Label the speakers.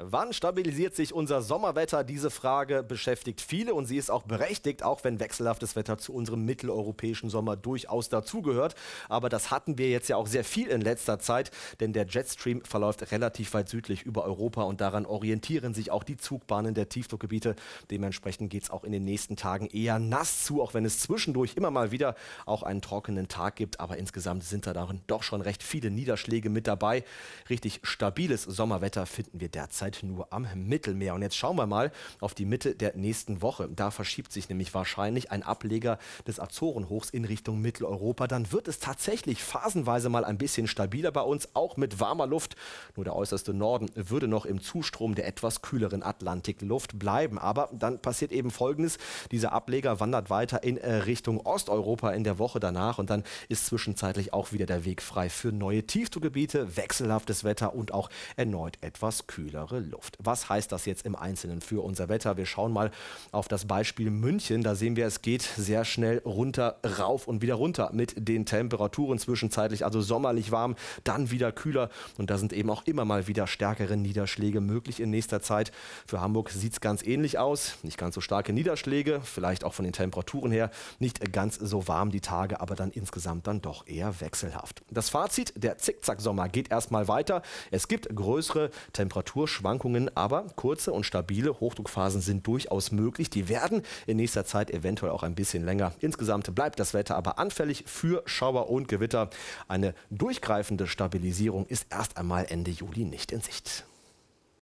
Speaker 1: Wann stabilisiert sich unser Sommerwetter? Diese Frage beschäftigt viele und sie ist auch berechtigt, auch wenn wechselhaftes Wetter zu unserem mitteleuropäischen Sommer durchaus dazugehört. Aber das hatten wir jetzt ja auch sehr viel in letzter Zeit, denn der Jetstream verläuft relativ weit südlich über Europa und daran orientieren sich auch die Zugbahnen der Tiefdruckgebiete. Dementsprechend geht es auch in den nächsten Tagen eher nass zu, auch wenn es zwischendurch immer mal wieder auch einen trockenen Tag gibt. Aber insgesamt sind da darin doch schon recht viele Niederschläge mit dabei. Richtig stabiles Sommerwetter finden wir derzeit derzeit nur am Mittelmeer. Und jetzt schauen wir mal auf die Mitte der nächsten Woche. Da verschiebt sich nämlich wahrscheinlich ein Ableger des Azorenhochs in Richtung Mitteleuropa. Dann wird es tatsächlich phasenweise mal ein bisschen stabiler bei uns, auch mit warmer Luft. Nur der äußerste Norden würde noch im Zustrom der etwas kühleren Atlantikluft bleiben. Aber dann passiert eben Folgendes. Dieser Ableger wandert weiter in äh, Richtung Osteuropa in der Woche danach. Und dann ist zwischenzeitlich auch wieder der Weg frei für neue Tiefdruckgebiete, wechselhaftes Wetter und auch erneut etwas kühlere klare Luft. Was heißt das jetzt im Einzelnen für unser Wetter? Wir schauen mal auf das Beispiel München. Da sehen wir, es geht sehr schnell runter, rauf und wieder runter mit den Temperaturen zwischenzeitlich, also sommerlich warm, dann wieder kühler. Und da sind eben auch immer mal wieder stärkere Niederschläge möglich in nächster Zeit. Für Hamburg sieht es ganz ähnlich aus. Nicht ganz so starke Niederschläge, vielleicht auch von den Temperaturen her. Nicht ganz so warm die Tage, aber dann insgesamt dann doch eher wechselhaft. Das Fazit, der Zickzack-Sommer geht erstmal weiter. Es gibt größere Temperaturschwankungen Schwankungen, aber kurze und stabile Hochdruckphasen sind durchaus möglich. Die werden in nächster Zeit eventuell auch ein bisschen länger. Insgesamt bleibt das Wetter aber anfällig für Schauer und Gewitter. Eine durchgreifende Stabilisierung ist erst einmal Ende Juli nicht in Sicht.